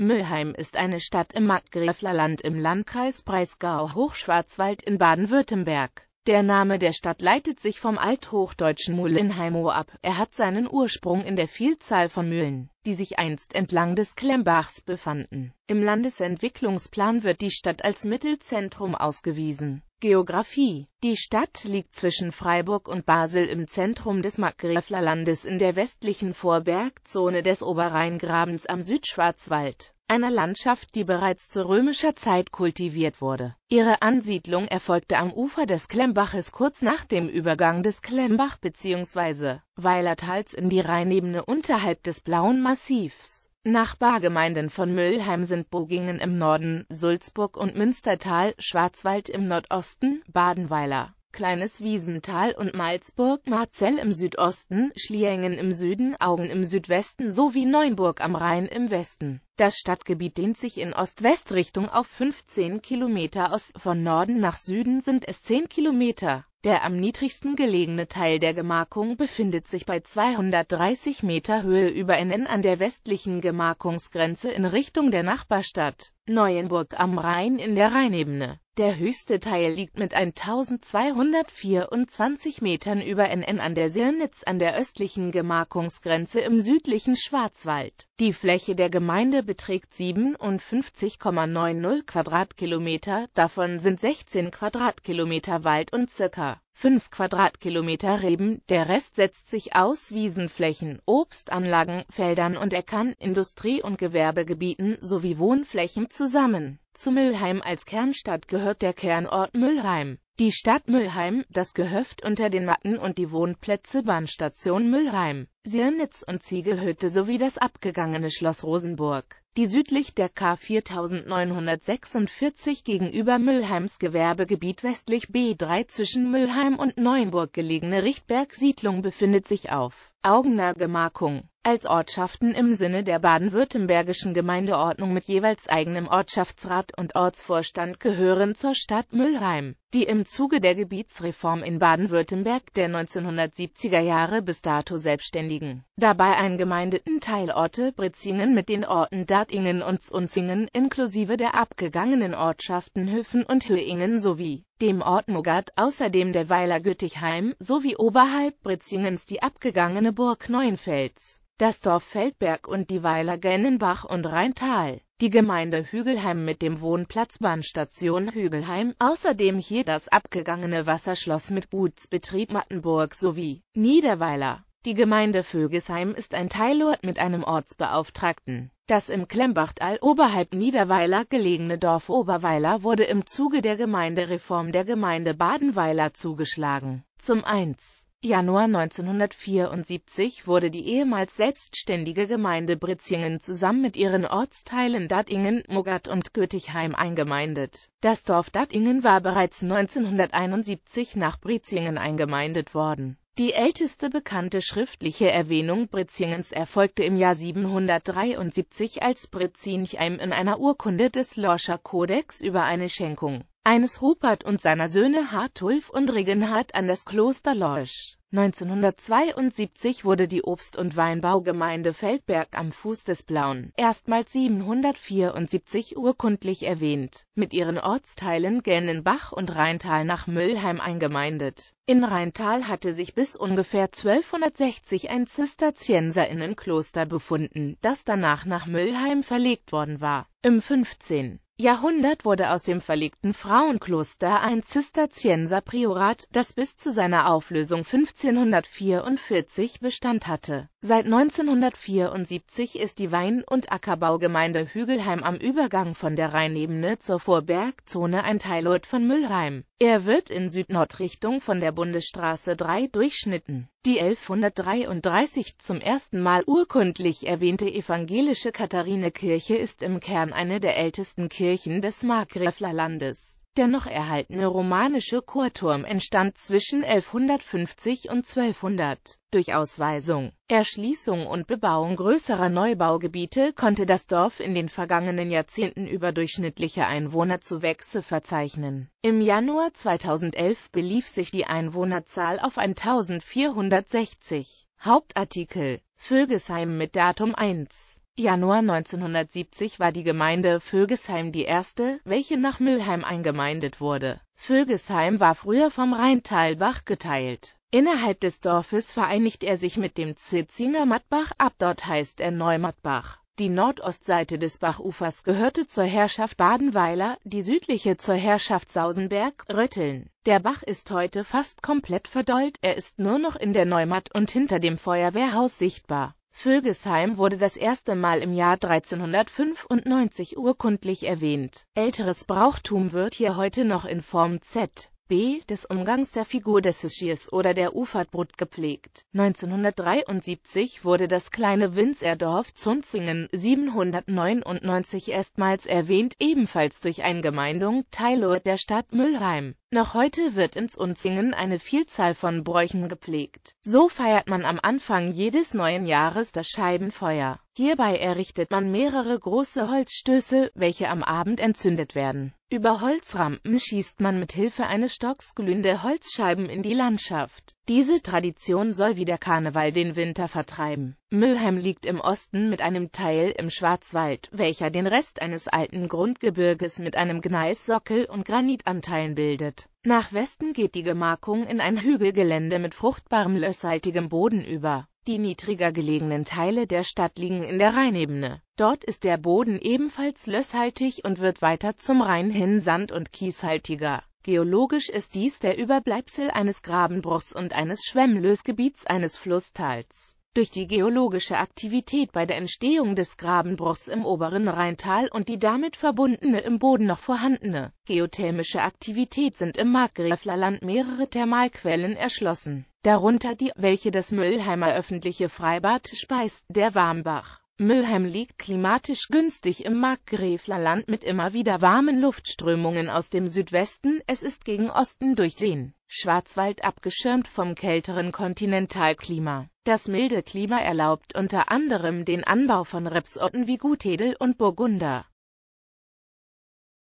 Müllheim ist eine Stadt im Markgräflerland im Landkreis Breisgau-Hochschwarzwald in Baden-Württemberg. Der Name der Stadt leitet sich vom althochdeutschen Mullenheimo ab. Er hat seinen Ursprung in der Vielzahl von Mühlen, die sich einst entlang des Klemmbachs befanden. Im Landesentwicklungsplan wird die Stadt als Mittelzentrum ausgewiesen Geografie Die Stadt liegt zwischen Freiburg und Basel im Zentrum des Markgräflerlandes in der westlichen Vorbergzone des Oberrheingrabens am Südschwarzwald, einer Landschaft, die bereits zu römischer Zeit kultiviert wurde. Ihre Ansiedlung erfolgte am Ufer des Klemmbaches kurz nach dem Übergang des Klemmbach bzw. Weilertals in die Rheinebene unterhalb des Blauen Massivs Nachbargemeinden von Müllheim sind Bogingen im Norden, Sulzburg und Münstertal, Schwarzwald im Nordosten, Badenweiler, Kleines Wiesental und Malzburg, Marzell im Südosten, Schliengen im Süden, Augen im Südwesten sowie Neuenburg am Rhein im Westen. Das Stadtgebiet dehnt sich in Ost-West-Richtung auf 15 Kilometer aus, von Norden nach Süden sind es 10 Kilometer. Der am niedrigsten gelegene Teil der Gemarkung befindet sich bei 230 Meter Höhe über Innen an der westlichen Gemarkungsgrenze in Richtung der Nachbarstadt Neuenburg am Rhein in der Rheinebene der höchste Teil liegt mit 1224 Metern über NN an der Silnitz an der östlichen Gemarkungsgrenze im südlichen Schwarzwald. Die Fläche der Gemeinde beträgt 57,90 Quadratkilometer, davon sind 16 Quadratkilometer Wald und ca. 5 Quadratkilometer Reben, der Rest setzt sich aus Wiesenflächen, Obstanlagen, Feldern und Äckern, Industrie- und Gewerbegebieten sowie Wohnflächen zusammen zu Mülheim als Kernstadt gehört der Kernort Mülheim. Die Stadt Mülheim, das Gehöft unter den Matten und die Wohnplätze Bahnstation Mülheim, Sirnitz und Ziegelhütte sowie das abgegangene Schloss Rosenburg, die südlich der K 4946 gegenüber Mülheims Gewerbegebiet westlich B3 zwischen Mülheim und Neuenburg gelegene Richtbergsiedlung befindet sich auf Augener Gemarkung als Ortschaften im Sinne der baden-württembergischen Gemeindeordnung mit jeweils eigenem Ortschaftsrat und Ortsvorstand gehören zur Stadt Mülheim die im Zuge der Gebietsreform in Baden-Württemberg der 1970er Jahre bis dato selbstständigen. Dabei eingemeindeten Teilorte Britzingen mit den Orten Dartingen und Unzingen inklusive der abgegangenen Ortschaften Höfen und Höingen sowie dem Ort Muggert außerdem der Weiler Göttigheim sowie oberhalb Britzingens die abgegangene Burg Neuenfels, das Dorf Feldberg und die Weiler Gennenbach und Rheintal die Gemeinde Hügelheim mit dem Wohnplatz Bahnstation Hügelheim, außerdem hier das abgegangene Wasserschloss mit Gutsbetrieb Mattenburg sowie Niederweiler. Die Gemeinde Vögesheim ist ein Teilort mit einem Ortsbeauftragten. Das im Klemmbachtal oberhalb Niederweiler gelegene Dorf Oberweiler wurde im Zuge der Gemeindereform der Gemeinde Badenweiler zugeschlagen. Zum 1. Januar 1974 wurde die ehemals selbstständige Gemeinde Britzingen zusammen mit ihren Ortsteilen Dattingen, Muggert und Göttigheim eingemeindet. Das Dorf Dattingen war bereits 1971 nach Britzingen eingemeindet worden. Die älteste bekannte schriftliche Erwähnung Britzingens erfolgte im Jahr 773 als Britzinchheim in einer Urkunde des Lorscher Kodex über eine Schenkung eines Rupert und seiner Söhne Hartulf und Regenhardt an das Kloster Lorsch. 1972 wurde die Obst- und Weinbaugemeinde Feldberg am Fuß des Blauen erstmals 774 urkundlich erwähnt, mit ihren Ortsteilen Gennenbach und Rheintal nach Müllheim eingemeindet. In Rheintal hatte sich bis ungefähr 1260 ein Zisterzienserinnenkloster befunden, das danach nach Müllheim verlegt worden war. Im 15. Jahrhundert wurde aus dem verlegten Frauenkloster ein Zisterzienserpriorat, das bis zu seiner Auflösung 1544 Bestand hatte Seit 1974 ist die Wein- und Ackerbaugemeinde Hügelheim am Übergang von der Rheinebene zur Vorbergzone ein Teilort von Müllheim. Er wird in Süd-Nord-Richtung von der Bundesstraße 3 durchschnitten. Die 1133 zum ersten Mal urkundlich erwähnte evangelische Katharinekirche ist im Kern eine der ältesten Kirchen des Markgräflerlandes. Der noch erhaltene romanische Chorturm entstand zwischen 1150 und 1200. Durch Ausweisung, Erschließung und Bebauung größerer Neubaugebiete konnte das Dorf in den vergangenen Jahrzehnten überdurchschnittliche Einwohnerzuwächse verzeichnen. Im Januar 2011 belief sich die Einwohnerzahl auf 1460. Hauptartikel: Vögesheim mit Datum 1 Januar 1970 war die Gemeinde Vögesheim die erste, welche nach Mülheim eingemeindet wurde. Vögesheim war früher vom Rheintalbach geteilt. Innerhalb des Dorfes vereinigt er sich mit dem Zitzinger Mattbach, ab dort heißt er Neumattbach. Die Nordostseite des Bachufers gehörte zur Herrschaft Badenweiler, die südliche zur Herrschaft Sausenberg, Rötteln. Der Bach ist heute fast komplett verdollt, er ist nur noch in der Neumatt und hinter dem Feuerwehrhaus sichtbar. Vögelsheim wurde das erste Mal im Jahr 1395 urkundlich erwähnt. Älteres Brauchtum wird hier heute noch in Form Z b. des Umgangs der Figur des Schiers oder der Ufertbrut gepflegt. 1973 wurde das kleine Winzerdorf Zunzingen 799 erstmals erwähnt, ebenfalls durch Eingemeindung Teile der Stadt Mülheim. Noch heute wird in Zunzingen eine Vielzahl von Bräuchen gepflegt. So feiert man am Anfang jedes neuen Jahres das Scheibenfeuer. Hierbei errichtet man mehrere große Holzstöße, welche am Abend entzündet werden über Holzrampen schießt man mit Hilfe eines Stocks glühende Holzscheiben in die Landschaft. Diese Tradition soll wie der Karneval den Winter vertreiben. Mülheim liegt im Osten mit einem Teil im Schwarzwald, welcher den Rest eines alten Grundgebirges mit einem Gneissockel und Granitanteilen bildet. Nach Westen geht die Gemarkung in ein Hügelgelände mit fruchtbarem lösshaltigem Boden über. Die niedriger gelegenen Teile der Stadt liegen in der Rheinebene. Dort ist der Boden ebenfalls lösshaltig und wird weiter zum Rhein hin sand- und kieshaltiger. Geologisch ist dies der Überbleibsel eines Grabenbruchs und eines Schwemmlösgebiets eines Flusstals. Durch die geologische Aktivität bei der Entstehung des Grabenbruchs im oberen Rheintal und die damit verbundene im Boden noch vorhandene geothermische Aktivität sind im Markgräflerland mehrere Thermalquellen erschlossen, darunter die, welche das Müllheimer öffentliche Freibad speist, der Warmbach Mülheim liegt klimatisch günstig im Markgräfler Land mit immer wieder warmen Luftströmungen aus dem Südwesten, es ist gegen Osten durch den Schwarzwald abgeschirmt vom kälteren Kontinentalklima. Das milde Klima erlaubt unter anderem den Anbau von Rebsorten wie Gutedel und Burgunder.